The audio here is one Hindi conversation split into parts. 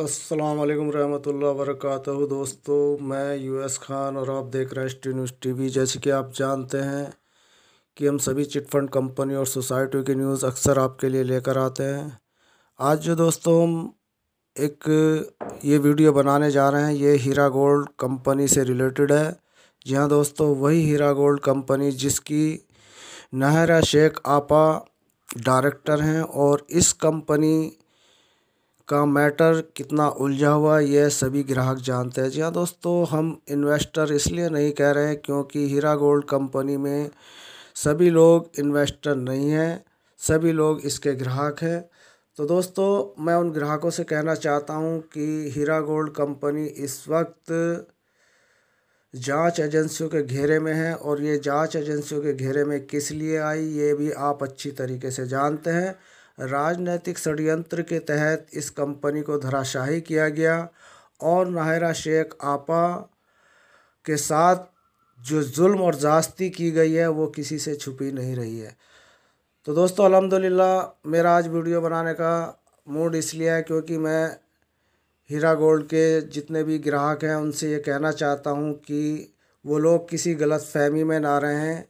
असलम रहमतुल्ला वरक दोस्तों मैं यूएस खान और आप देख रहे हैं स्टी न्यूज़ टी जैसे कि आप जानते हैं कि हम सभी चिटफंड कंपनी और सोसाइटी की न्यूज़ अक्सर आपके लिए लेकर आते हैं आज जो दोस्तों हम एक ये वीडियो बनाने जा रहे हैं ये हीरा गोल्ड कंपनी से रिलेटेड है जी हाँ दोस्तों वही हीरा गोल्ड कंपनी जिसकी नहरा शेख आपा डायरेक्टर हैं और इस कंपनी का मैटर कितना उलझा हुआ यह सभी ग्राहक जानते हैं जी हाँ दोस्तों हम इन्वेस्टर इसलिए नहीं कह रहे हैं क्योंकि हीरा गोल्ड कंपनी में सभी लोग इन्वेस्टर नहीं हैं सभी लोग इसके ग्राहक हैं तो दोस्तों मैं उन ग्राहकों से कहना चाहता हूं कि हीरा गोल्ड कंपनी इस वक्त जांच एजेंसियों के घेरे में है और ये जांच एजेंसियों के घेरे में किस लिए आई ये भी आप अच्छी तरीके से जानते हैं राजनैतिक षडयंत्र के तहत इस कंपनी को धराशाही किया गया और नाहरा शेख आपा के साथ जो जुल्म और जास्ती की गई है वो किसी से छुपी नहीं रही है तो दोस्तों अलहमदिल्ला मेरा आज वीडियो बनाने का मूड इसलिए है क्योंकि मैं हीरा गोल्ड के जितने भी ग्राहक हैं उनसे ये कहना चाहता हूँ कि वो लोग किसी गलत फहमी में ना रहें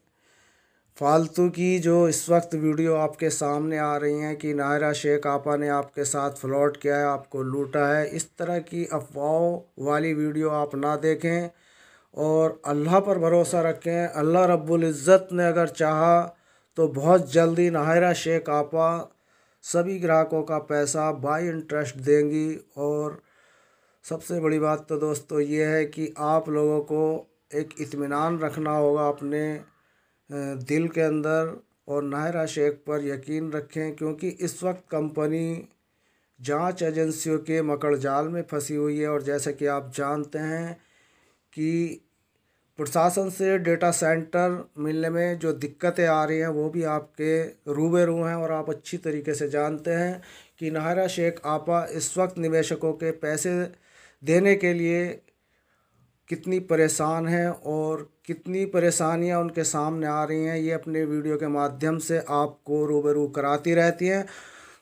फालतू की जो इस वक्त वीडियो आपके सामने आ रही हैं कि नायरा शेख आपा ने आपके साथ फ्लॉट किया है आपको लूटा है इस तरह की अफवाहों वाली वीडियो आप ना देखें और अल्लाह पर भरोसा रखें अल्लाह रब्बुल इज़्ज़त ने अगर चाहा तो बहुत जल्दी नायरा शेख आपा सभी ग्राहकों का पैसा बाई इंटरेस्ट देंगी और सबसे बड़ी बात तो दोस्तों ये है कि आप लोगों को एक इत्मीनान रखना होगा अपने दिल के अंदर और नायरा शेख पर यकीन रखें क्योंकि इस वक्त कंपनी जांच एजेंसियों के मकड़ जाल में फंसी हुई है और जैसे कि आप जानते हैं कि प्रशासन से डेटा सेंटर मिलने में जो दिक्कतें आ रही हैं वो भी आपके रू हैं और आप अच्छी तरीके से जानते हैं कि नाहरा शेख आपा इस वक्त निवेशकों के पैसे देने के लिए कितनी परेशान हैं और कितनी परेशानियां उनके सामने आ रही हैं ये अपने वीडियो के माध्यम से आपको रूबरू कराती रहती हैं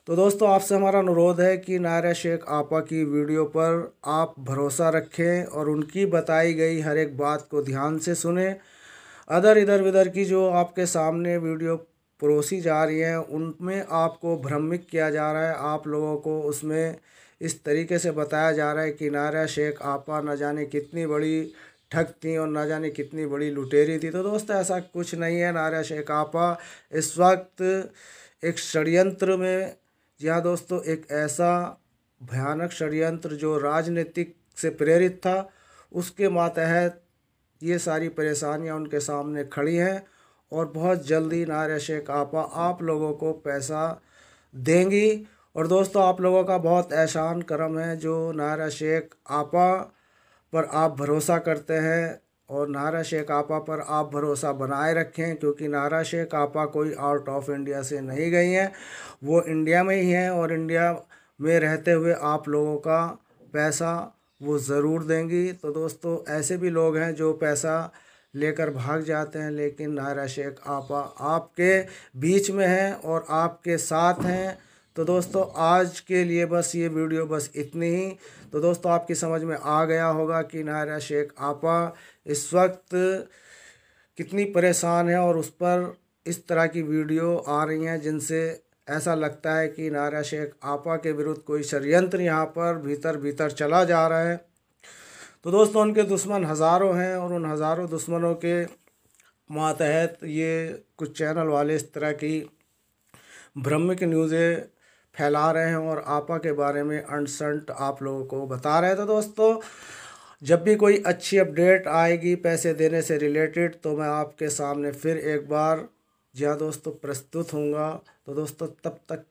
तो दोस्तों आपसे हमारा अनुरोध है कि नायरा शेख आपा की वीडियो पर आप भरोसा रखें और उनकी बताई गई हर एक बात को ध्यान से सुने अदर इधर उधर की जो आपके सामने वीडियो परोसी जा रही है उनमें आपको भ्रमित किया जा रहा है आप लोगों को उसमें इस तरीके से बताया जा रहा है कि नारा शेख आपा न जाने कितनी बड़ी ठग थी और ना जाने कितनी बड़ी लुटेरी थी तो दोस्तों ऐसा कुछ नहीं है नारा शेख आपा इस वक्त एक षडयंत्र में यहाँ दोस्तों एक ऐसा भयानक षडयंत्र जो राजनीतिक से प्रेरित था उसके मातहत ये सारी परेशानियाँ उनके सामने खड़ी हैं और बहुत जल्दी नारा शेख आपा आप लोगों को पैसा देंगी और दोस्तों आप लोगों का बहुत एहसान करम है जो नारा शेख आपा पर आप भरोसा करते हैं और नारा शेख आपा पर आप भरोसा बनाए रखें क्योंकि नारा शेख आपा कोई आउट ऑफ इंडिया से नहीं गई हैं वो इंडिया में ही हैं और इंडिया में रहते हुए आप लोगों का पैसा वो ज़रूर देंगी तो दोस्तों ऐसे भी लोग हैं जो पैसा लेकर भाग जाते हैं लेकिन नारा शेख आपा आपके बीच में हैं और आपके साथ हैं तो दोस्तों आज के लिए बस ये वीडियो बस इतनी ही तो दोस्तों आपकी समझ में आ गया होगा कि नायरा शेख आपा इस वक्त कितनी परेशान है और उस पर इस तरह की वीडियो आ रही हैं जिनसे ऐसा लगता है कि नायरा शेख आपा के विरुद्ध कोई षडयंत्र यहाँ पर भीतर भीतर चला जा रहा है तो दोस्तों उनके दुश्मन हज़ारों हैं और उन हज़ारों दुश्मनों के मातहत ये कुछ चैनल वाले इस तरह की भ्रम की न्यूज़ें फैला रहे हैं और आपा के बारे में अनसंट आप लोगों को बता रहे थे दोस्तों जब भी कोई अच्छी अपडेट आएगी पैसे देने से रिलेटेड तो मैं आपके सामने फिर एक बार जी दोस्तों प्रस्तुत होंगे तो दोस्तों तब तक